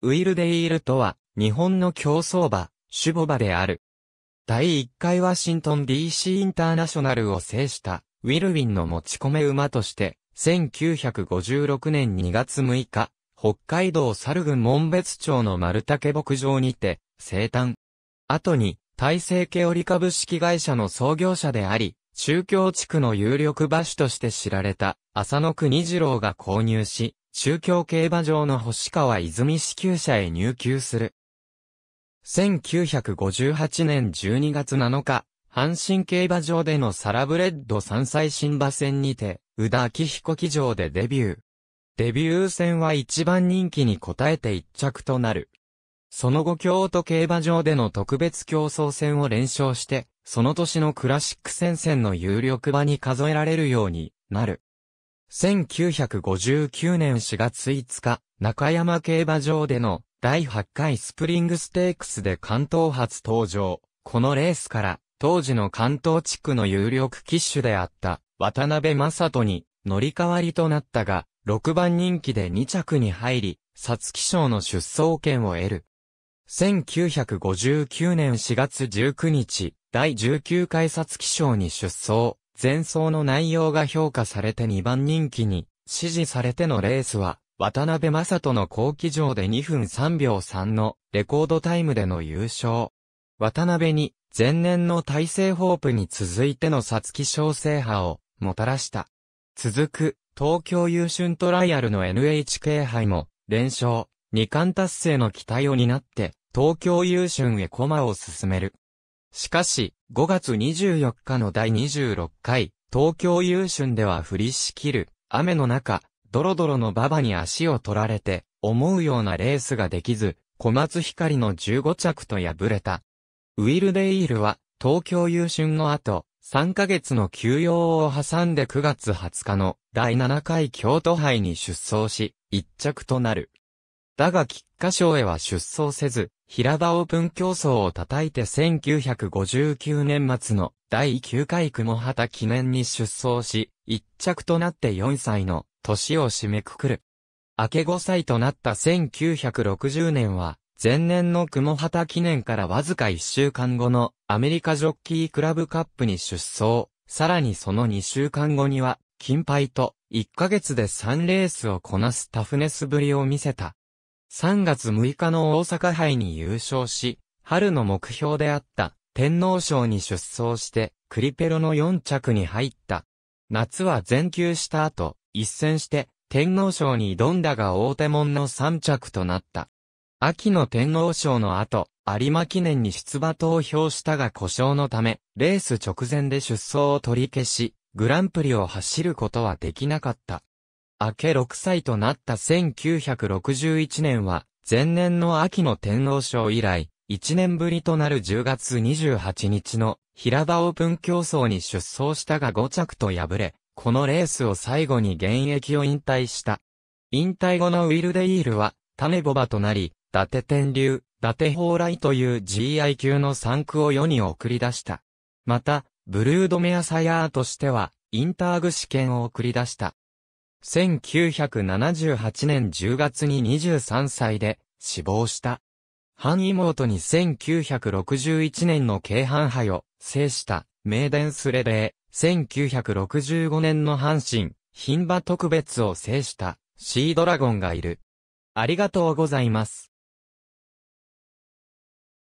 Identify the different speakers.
Speaker 1: ウィルデイールとは、日本の競走馬、守護馬である。第1回ワシントン DC インターナショナルを制した、ウィルウィンの持ち込め馬として、1956年2月6日、北海道猿群門別町の丸竹牧場にて、生誕。後に、大成家織株式会社の創業者であり、中京地区の有力馬主として知られた、浅野区二郎が購入し、宗教競馬場の星川泉支給者へ入球する。1958年12月7日、阪神競馬場でのサラブレッド三歳新馬戦にて、宇田明彦騎場でデビュー。デビュー戦は一番人気に応えて一着となる。その後京都競馬場での特別競争戦を連勝して、その年のクラシック戦線の有力馬に数えられるようになる。1959年4月5日、中山競馬場での第8回スプリングステークスで関東初登場。このレースから、当時の関東地区の有力騎手であった渡辺正人に乗り換わりとなったが、6番人気で2着に入り、皐月賞の出走権を得る。1959年4月19日、第19回皐月賞に出走。前走の内容が評価されて2番人気に、支持されてのレースは、渡辺正人の後期上で2分3秒3のレコードタイムでの優勝。渡辺に前年の大成ホープに続いてのツキ賞制覇をもたらした。続く東京優春トライアルの NHK 杯も連勝、2冠達成の期待を担って東京優春へ駒を進める。しかし、5月24日の第26回、東京優春では降りしきる、雨の中、ドロドロの馬場に足を取られて、思うようなレースができず、小松光の15着と敗れた。ウィルデイールは、東京優春の後、3ヶ月の休養を挟んで9月20日の第7回京都杯に出走し、1着となる。だが菊花賞へは出走せず、平場オープン競争を叩いて1959年末の第9回雲旗記念に出走し、一着となって4歳の年を締めくくる。明け5歳となった1960年は、前年の雲旗記念からわずか1週間後のアメリカジョッキークラブカップに出走。さらにその2週間後には、金牌と1ヶ月で3レースをこなすタフネスぶりを見せた。3月6日の大阪杯に優勝し、春の目標であった天皇賞に出走して、クリペロの4着に入った。夏は全休した後、一戦して、天皇賞に挑んだが大手門の3着となった。秋の天皇賞の後、有馬記念に出馬投票したが故障のため、レース直前で出走を取り消し、グランプリを走ることはできなかった。明け6歳となった1961年は、前年の秋の天皇賞以来、1年ぶりとなる10月28日の平場オープン競争に出走したが5着と敗れ、このレースを最後に現役を引退した。引退後のウィルデイールは、種ボバとなり、伊達天竜、伊達蓬莱という GI 級の3区を世に送り出した。また、ブルードメアサヤーとしては、インターグ試験を送り出した。1978年10月に23歳で死亡した。半妹に1961年の京阪杯を制した名電スレレー、1965年の阪神、品馬特別を制したシードラゴンがいる。ありがとうございます。